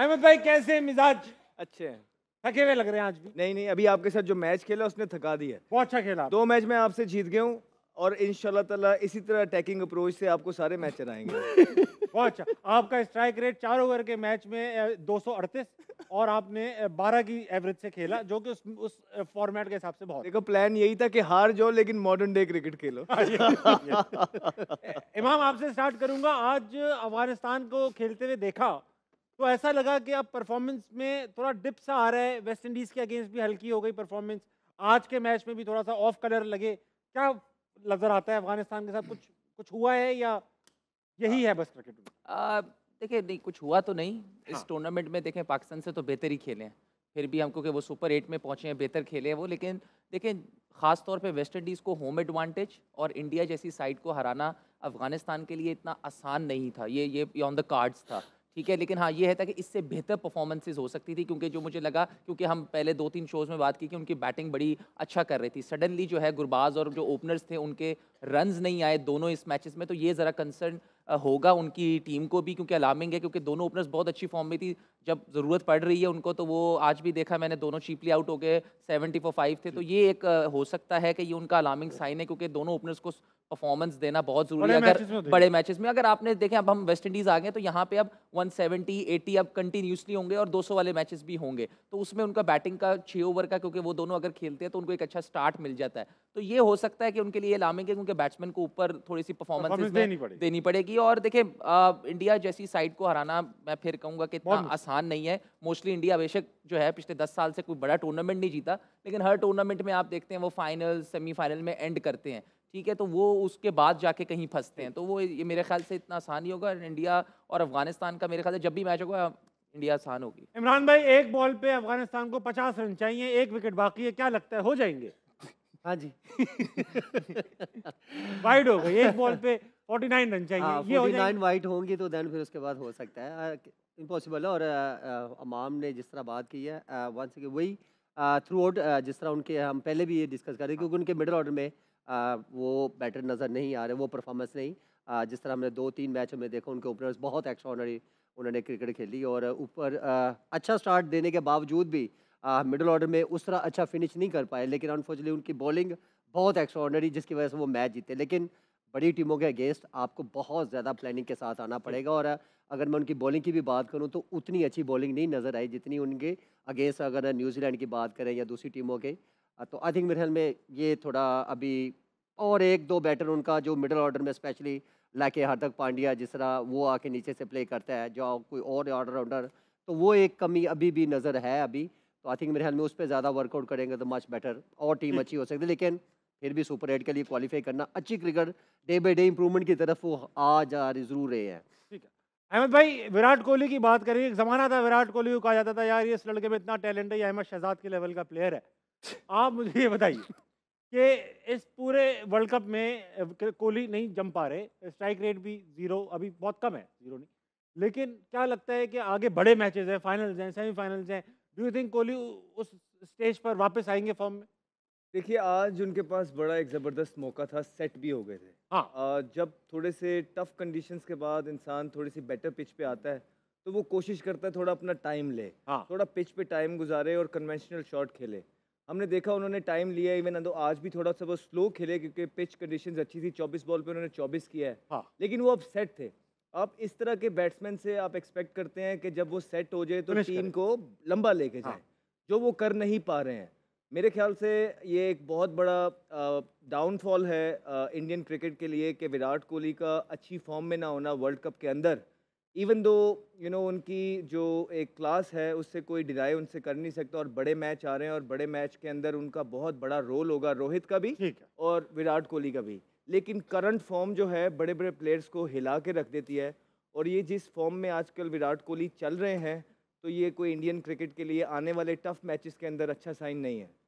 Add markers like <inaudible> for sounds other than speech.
अहमद भाई कैसे मिजाज अच्छे हैं थके हुए लग रहे हैं आज भी नहीं नहीं अभी आपके साथ जो मैच खेला उसने थका दिया बहुत अच्छा खेला दो मैच में आपसे जीत गया हूँ और इन ताला इसी तरह अटैकिंग अप्रोच से आपको सारे मैच चलाएंगे <laughs> बहुत अच्छा आपका स्ट्राइक रेट चार ओवर के मैच में दो और आपने 12 की एवरेज से खेला जो कि उस उस फॉर्मेट के हिसाब से बहुत देखो प्लान यही था कि हार जाओ लेकिन मॉडर्न डे क्रिकेट खेलो <laughs> इमाम आपसे स्टार्ट करूंगा आज अफगानिस्तान को खेलते हुए देखा तो ऐसा लगा कि अब परफॉर्मेंस में थोड़ा डिप सा आ रहा है वेस्ट इंडीज़ के अगेंस्ट भी हल्की हो गई परफॉर्मेंस आज के मैच में भी थोड़ा सा ऑफ कलर लगे क्या नज़र आता है अफगानिस्तान के साथ कुछ कुछ हुआ है या यही हाँ। है बस क्रिकेट में देखिए नहीं कुछ हुआ तो नहीं हाँ। इस टूर्नामेंट में देखें पाकिस्तान से तो बेहतर ही खेले हैं फिर भी हमको कि वो सुपर एट में पहुँचे हैं बेहतर खेले हैं वो लेकिन देखें ख़ास तौर पे वेस्ट इंडीज़ को होम एडवांटेज और इंडिया जैसी साइड को हराना अफगानिस्तान के लिए इतना आसान नहीं था ये ये ऑन द कार्ड्स था ठीक है लेकिन हाँ ये है था कि इससे बेहतर परफॉर्मेंसेज हो सकती थी क्योंकि जो मुझे लगा क्योंकि हम पहले दो तीन शोज़ में बात की कि उनकी बैटिंग बड़ी अच्छा कर रही थी सडनली जो है गुरबाज और जो ओपनर्स थे उनके रन्स नहीं आए दोनों इस मैचेस में तो ये ज़रा कंसर्न होगा उनकी टीम को भी क्योंकि अलार्मिंग है क्योंकि दोनों ओपनर्स बहुत अच्छी फॉर्म में थी जब ज़रूरत पड़ रही है उनको तो वो आज भी देखा मैंने दोनों चीपली आउट हो गए सेवेंटी फोर फाइव थे तो ये एक हो सकता है कि ये उनका अलार्मिंग साइन है क्योंकि दोनों ओपनर्स को परफॉर्मेंस देना बहुत ज़रूरी है अगर बड़े मैचेस में अगर आपने देखें अब हम वेस्ट इंडीज़ आ गए तो यहाँ पे अब 170, 80 अब कंटिन्यूसली होंगे और 200 वाले मैचेस भी होंगे तो उसमें उनका बैटिंग का छः ओवर का क्योंकि वो दोनों अगर खेलते हैं तो उनको एक अच्छा स्टार्ट मिल जाता है तो ये हो सकता है कि उनके लिए अलार्मिंग है क्योंकि के बैट्समैन को ऊपर थोड़ी सी परफॉर्मेंस देनी, पड़े। देनी पड़ेगी और देखिए इंडिया जैसी साइड को हराना मैं फिर कहूंगा कि इतना आसान नहीं है मोस्टली इंडिया बेशक जो है पिछले दस साल से कोई बड़ा टूर्नामेंट नहीं जीता लेकिन हर टूर्नामेंट में आप देखते हैं वो फाइनल सेमीफाइनल में एंड करते हैं ठीक है तो वो उसके बाद जाके कहीं फंसते हैं तो वो ये मेरे ख्याल से इतना आसान ही होगा इंडिया और अफगानिस्तान का मेरे ख्याल से जब भी मैच होगा इंडिया आसान होगी इमरान भाई एक बॉल पे अफगानिस्तान को पचास रन चाहिए एक विकेट बाकी है क्या लगता है हो जाएंगे हाँ जी वाइड <laughs> हो गई एक बॉल पे 49 रन चाहिए हाँ, ये 49 वाइट होंगे तो देन फिर उसके बाद हो सकता है इम्पॉसिबल है और अमाम ने जिस तरह बात की है वंस के वही थ्रू आउट जिस तरह उनके हम पहले भी ये डिस्कस कर रहे क्योंकि उनके मिडल ऑर्डर में आ, वो बैटर नज़र नहीं आ रहे वो परफॉर्मेंस नहीं आ, जिस तरह हमने दो तीन मैचों में देखा उनके ओपनर्स बहुत एक्स्ट्रा ऑर्डनरी उन्होंने क्रिकेट खेली और ऊपर अच्छा स्टार्ट देने के बावजूद भी मिडल ऑर्डर में उस तरह अच्छा फिनिश नहीं कर पाए लेकिन अनफॉर्चुनेटली उनकी बॉलिंग बहुत एक्स्ट्रॉर्डनरी जिसकी वजह से वो मैच जीते लेकिन बड़ी टीमों के अगेंस्ट आपको बहुत ज़्यादा प्लानिंग के साथ आना पड़ेगा और अगर मैं उनकी बॉलिंग की भी बात करूँ तो उतनी अच्छी बॉलिंग नहीं नज़र आई जितनी उनके अगेंस्ट अगर न्यूजीलैंड की बात करें या दूसरी टीमों के तो आई थिंक मेरे ख्याल में ये थोड़ा अभी और एक दो बैटर उनका जो मिडल ऑर्डर में स्पेशली लाके हार्दिक पांड्या जिस तरह वो आके नीचे से प्ले करता है जो कोई और ऑलराउंडर तो वो एक कमी अभी भी नज़र है अभी तो आई थिंक मेरे ख्याल में उस पर ज़्यादा वर्कआउट करेंगे तो मच बेटर और टीम hmm. अच्छी हो सकती है लेकिन फिर भी सुपर एट के लिए क्वालिफाई करना अच्छी cricket day by day improvement की तरफ वो आ जा रही जरूर रहे हैं ठीक है अहमद भाई विराट कोहली की बात करें एक ज़माना था विराट कोहली को कहा जाता था यार इस लड़के में इतना टैलेंट है ये अहमद शहजाद के लेवल का प्लेयर है आप मुझे ये बताइए कि इस पूरे वर्ल्ड कप में कोहली नहीं जम पा रहे स्ट्राइक रेट भी ज़ीरो अभी बहुत कम है ज़ीरो नहीं लेकिन क्या लगता है कि आगे बड़े मैचेस हैं फाइनल्स हैं सेमीफाइनल्स हैं डू यू थिंक कोहली उस स्टेज पर वापस आएंगे फॉर्म में देखिए आज उनके पास बड़ा एक ज़बरदस्त मौका था सेट भी हो गए थे हाँ आ, जब थोड़े से टफ कंडीशंस के बाद इंसान थोड़ी सी बेटर पिच पे आता है तो वो कोशिश करता है थोड़ा अपना टाइम ले हाँ थोड़ा पिच पे टाइम गुजारे और कन्वेंशनल शॉट खेले हमने देखा उन्होंने टाइम लिया इवन अंदो आज भी थोड़ा सा वो स्लो खेले क्योंकि पिच कंडीशंस अच्छी थी 24 बॉल पे उन्होंने 24 किया है हाँ। लेकिन वो अब सेट थे आप इस तरह के बैट्समैन से आप एक्सपेक्ट करते हैं कि जब वो सेट हो जाए तो टीम को लंबा लेके जाए हाँ। जो वो कर नहीं पा रहे हैं मेरे ख्याल से ये एक बहुत बड़ा डाउनफॉल है आ, इंडियन क्रिकेट के लिए कि विराट कोहली का अच्छी फॉर्म में ना होना वर्ल्ड कप के अंदर इवन दो यू नो उनकी जो एक क्लास है उससे कोई डिराई उनसे कर नहीं सकता और बड़े मैच आ रहे हैं और बड़े मैच के अंदर उनका बहुत बड़ा रोल होगा रोहित का भी और विराट कोहली का भी लेकिन करंट फॉर्म जो है बड़े बड़े प्लेयर्स को हिला के रख देती है और ये जिस फॉर्म में आजकल विराट कोहली चल रहे हैं तो ये कोई इंडियन क्रिकेट के लिए आने वाले टफ मैचेस के अंदर अच्छा साइन नहीं है